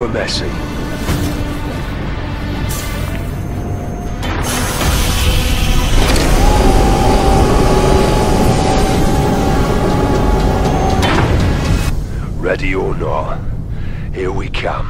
pudessem. Ready or not, here we come.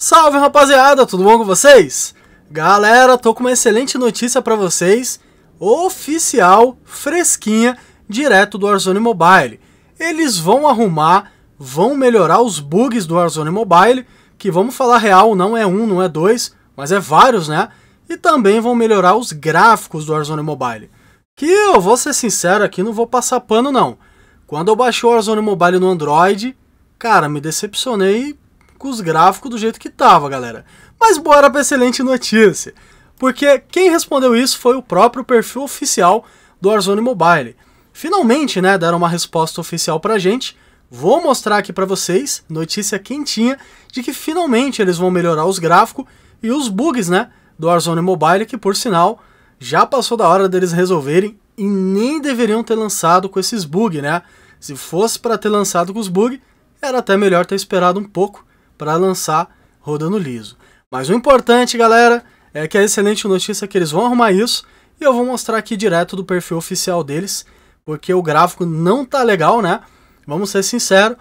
Salve rapaziada, tudo bom com vocês? Galera, tô com uma excelente notícia para vocês, oficial, fresquinha, direto do Warzone Mobile eles vão arrumar, vão melhorar os bugs do Warzone Mobile, que vamos falar real, não é um, não é dois, mas é vários, né? E também vão melhorar os gráficos do Warzone Mobile. Que eu vou ser sincero aqui, não vou passar pano não. Quando eu baixei o Warzone Mobile no Android, cara, me decepcionei com os gráficos do jeito que tava, galera. Mas bora pra excelente notícia. Porque quem respondeu isso foi o próprio perfil oficial do Warzone Mobile. Finalmente, né, deram uma resposta oficial pra gente. Vou mostrar aqui para vocês, notícia quentinha, de que finalmente eles vão melhorar os gráficos e os bugs, né, do Warzone Mobile, que por sinal, já passou da hora deles resolverem e nem deveriam ter lançado com esses bugs, né? Se fosse para ter lançado com os bugs, era até melhor ter esperado um pouco para lançar rodando liso. Mas o importante, galera, é que a é excelente notícia é que eles vão arrumar isso e eu vou mostrar aqui direto do perfil oficial deles porque o gráfico não tá legal, né? Vamos ser sinceros.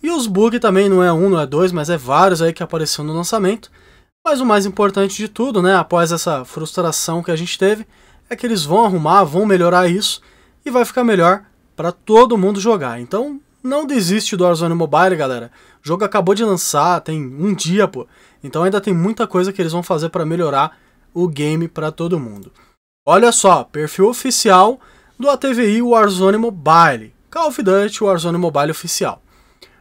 E os bugs também não é um, não é dois, mas é vários aí que apareceu no lançamento. Mas o mais importante de tudo, né, após essa frustração que a gente teve, é que eles vão arrumar, vão melhorar isso e vai ficar melhor para todo mundo jogar. Então, não desiste do Warzone Mobile, galera. O jogo acabou de lançar, tem um dia, pô. Então ainda tem muita coisa que eles vão fazer para melhorar o game para todo mundo. Olha só, perfil oficial do ATVI Warzone Mobile, Call of Duty Warzone Mobile oficial.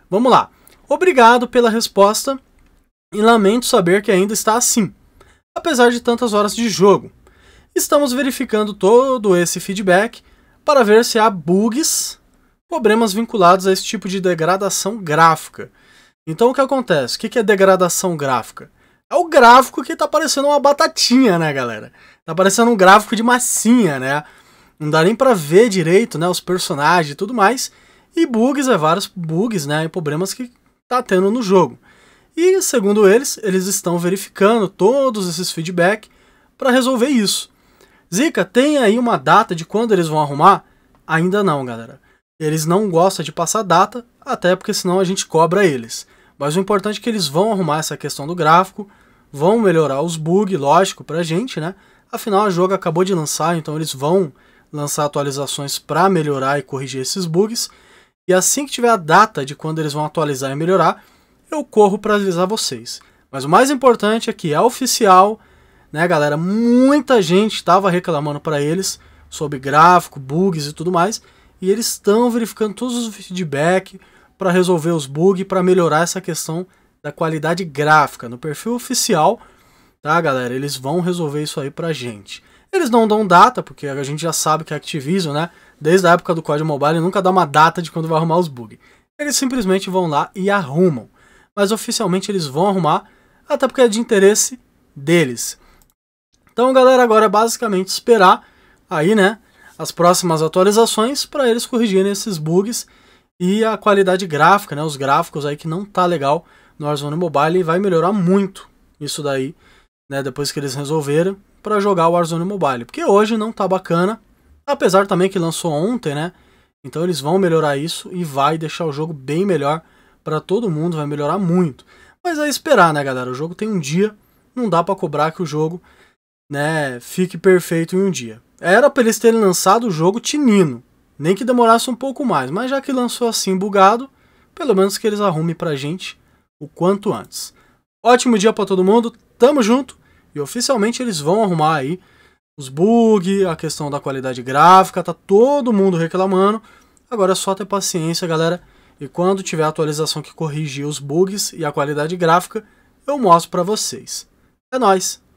Vamos lá. Obrigado pela resposta e lamento saber que ainda está assim, apesar de tantas horas de jogo. Estamos verificando todo esse feedback para ver se há bugs, problemas vinculados a esse tipo de degradação gráfica. Então o que acontece? O que é degradação gráfica? É o gráfico que está parecendo uma batatinha, né, galera? Está parecendo um gráfico de massinha, né? não dá nem para ver direito, né, os personagens e tudo mais, e bugs, é vários bugs, né, e problemas que tá tendo no jogo. E segundo eles, eles estão verificando todos esses feedback para resolver isso. Zica, tem aí uma data de quando eles vão arrumar? Ainda não, galera. Eles não gostam de passar data, até porque senão a gente cobra eles. Mas o importante é que eles vão arrumar essa questão do gráfico, vão melhorar os bugs, lógico, pra gente, né? Afinal, o jogo acabou de lançar, então eles vão lançar atualizações para melhorar e corrigir esses bugs. E assim que tiver a data de quando eles vão atualizar e melhorar, eu corro para avisar vocês. Mas o mais importante é que é oficial, né, galera? Muita gente estava reclamando para eles sobre gráfico, bugs e tudo mais, e eles estão verificando todos os feedback para resolver os bugs, para melhorar essa questão da qualidade gráfica. No perfil oficial, tá, galera? Eles vão resolver isso aí para gente. Eles não dão data, porque a gente já sabe que a é Activision, né, desde a época do código mobile, nunca dá uma data de quando vai arrumar os bugs. Eles simplesmente vão lá e arrumam. Mas oficialmente eles vão arrumar, até porque é de interesse deles. Então, galera, agora é basicamente esperar aí, né, as próximas atualizações para eles corrigirem esses bugs e a qualidade gráfica, né, os gráficos aí que não tá legal no Warzone Mobile e vai melhorar muito isso daí, né, depois que eles resolveram para jogar o Warzone Mobile, porque hoje não tá bacana, apesar também que lançou ontem, né? Então eles vão melhorar isso e vai deixar o jogo bem melhor para todo mundo, vai melhorar muito. Mas é esperar, né, galera? O jogo tem um dia, não dá para cobrar que o jogo, né, fique perfeito em um dia. Era para eles terem lançado o jogo tinino, nem que demorasse um pouco mais, mas já que lançou assim bugado, pelo menos que eles arrumem pra gente o quanto antes. Ótimo dia para todo mundo, tamo junto. E oficialmente eles vão arrumar aí os bugs, a questão da qualidade gráfica, tá todo mundo reclamando. Agora é só ter paciência, galera. E quando tiver atualização que corrigir os bugs e a qualidade gráfica, eu mostro para vocês. É nós.